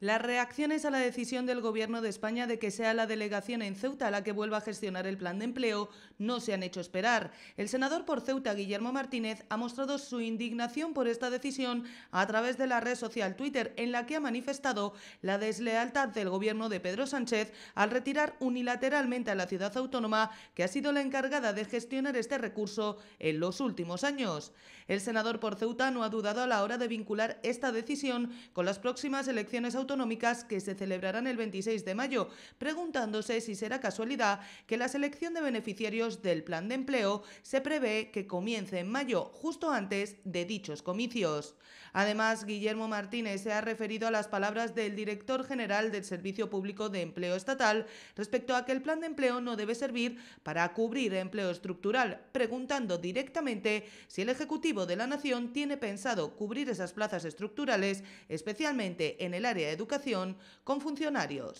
Las reacciones a la decisión del Gobierno de España de que sea la delegación en Ceuta la que vuelva a gestionar el plan de empleo no se han hecho esperar. El senador por Ceuta, Guillermo Martínez, ha mostrado su indignación por esta decisión a través de la red social Twitter, en la que ha manifestado la deslealtad del Gobierno de Pedro Sánchez al retirar unilateralmente a la ciudad autónoma, que ha sido la encargada de gestionar este recurso en los últimos años. El senador por Ceuta no ha dudado a la hora de vincular esta decisión con las próximas elecciones autonómicas que se celebrarán el 26 de mayo, preguntándose si será casualidad que la selección de beneficiarios del plan de empleo se prevé que comience en mayo, justo antes de dichos comicios. Además, Guillermo Martínez se ha referido a las palabras del director general del Servicio Público de Empleo Estatal respecto a que el plan de empleo no debe servir para cubrir empleo estructural, preguntando directamente si el Ejecutivo de la Nación tiene pensado cubrir esas plazas estructurales, especialmente en el área de educación con funcionarios.